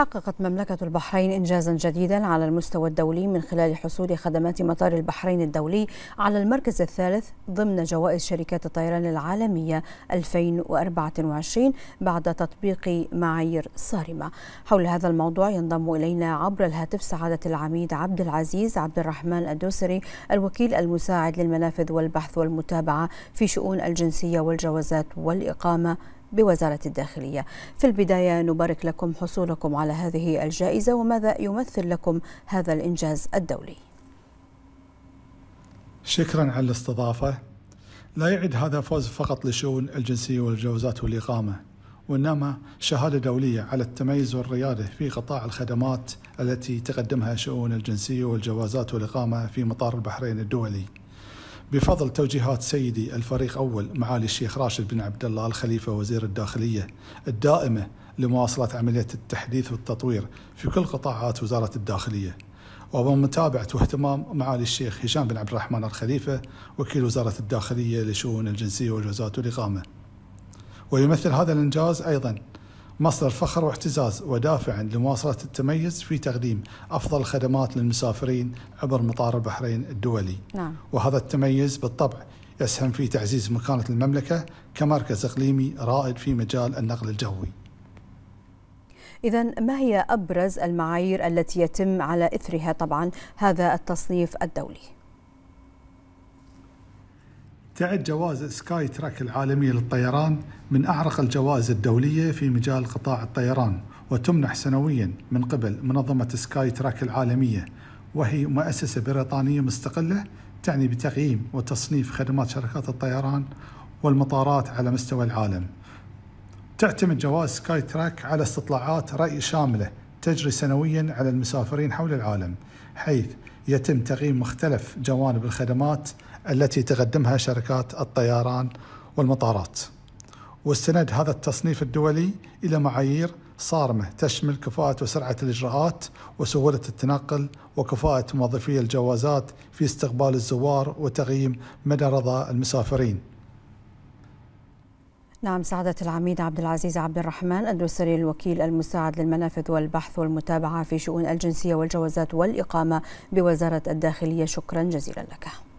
حققت مملكة البحرين إنجازا جديدا على المستوى الدولي من خلال حصول خدمات مطار البحرين الدولي على المركز الثالث ضمن جوائز شركات الطيران العالمية 2024 بعد تطبيق معايير صارمة حول هذا الموضوع ينضم إلينا عبر الهاتف سعادة العميد عبد العزيز عبد الرحمن الدوسري الوكيل المساعد للمنافذ والبحث والمتابعة في شؤون الجنسية والجوازات والإقامة بوزارة الداخلية في البداية نبارك لكم حصولكم على هذه الجائزة وماذا يمثل لكم هذا الإنجاز الدولي شكرا على الاستضافة لا يعد هذا فوز فقط لشؤون الجنسية والجوازات والإقامة وإنما شهادة دولية على التميز والريادة في قطاع الخدمات التي تقدمها شؤون الجنسية والجوازات والإقامة في مطار البحرين الدولي بفضل توجيهات سيدي الفريق أول معالي الشيخ راشد بن عبد الله الخليفة وزير الداخلية الدائمة لمواصلة عملية التحديث والتطوير في كل قطاعات وزارة الداخلية وبمتابعة واهتمام معالي الشيخ هشام بن عبد الرحمن الخليفة وكيل وزارة الداخلية لشؤون الجنسية والجوازات والإقامة ويمثل هذا الإنجاز أيضا مصدر فخر واعتزاز ودافع لمواصلة التميز في تقديم أفضل الخدمات للمسافرين عبر مطار البحرين الدولي نعم. وهذا التميز بالطبع يسهم في تعزيز مكانة المملكة كمركز إقليمي رائد في مجال النقل الجوي إذا ما هي أبرز المعايير التي يتم على إثرها طبعا هذا التصنيف الدولي؟ تعد جواز سكاي تراك العالمية للطيران من أعرق الجوائز الدولية في مجال قطاع الطيران وتمنح سنويا من قبل منظمة سكاي تراك العالمية وهي مؤسسة بريطانية مستقلة تعني بتقييم وتصنيف خدمات شركات الطيران والمطارات على مستوى العالم تعتمد جواز سكاي تراك على استطلاعات رأي شاملة تجري سنويا على المسافرين حول العالم حيث يتم تقييم مختلف جوانب الخدمات التي تقدمها شركات الطيران والمطارات واستند هذا التصنيف الدولي إلى معايير صارمة تشمل كفاءة وسرعة الإجراءات وسهولة التنقل وكفاءة موظفي الجوازات في استقبال الزوار وتقييم مدى رضا المسافرين نعم سعادة العميد عبد العزيز عبد الرحمن الدوسري الوكيل المساعد للمنافذ والبحث والمتابعة في شؤون الجنسية والجوازات والإقامة بوزارة الداخلية شكرا جزيلا لك